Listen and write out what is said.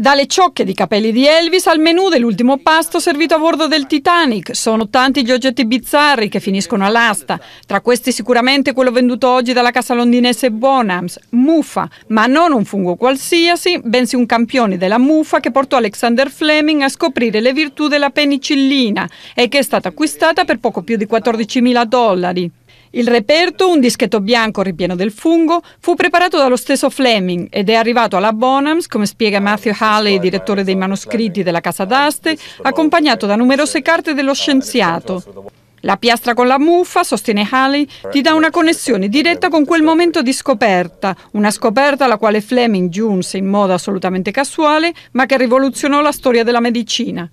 Dalle ciocche di capelli di Elvis al menù dell'ultimo pasto servito a bordo del Titanic. Sono tanti gli oggetti bizzarri che finiscono all'asta. Tra questi sicuramente quello venduto oggi dalla casa londinese Bonhams, muffa, ma non un fungo qualsiasi, bensì un campione della muffa che portò Alexander Fleming a scoprire le virtù della penicillina e che è stata acquistata per poco più di 14.000 dollari. Il reperto, un dischetto bianco ripieno del fungo, fu preparato dallo stesso Fleming ed è arrivato alla Bonhams, come spiega Matthew Halley, direttore dei manoscritti della Casa d'Aste, accompagnato da numerose carte dello scienziato. La piastra con la muffa, sostiene Halley, ti dà una connessione diretta con quel momento di scoperta, una scoperta alla quale Fleming giunse in modo assolutamente casuale, ma che rivoluzionò la storia della medicina.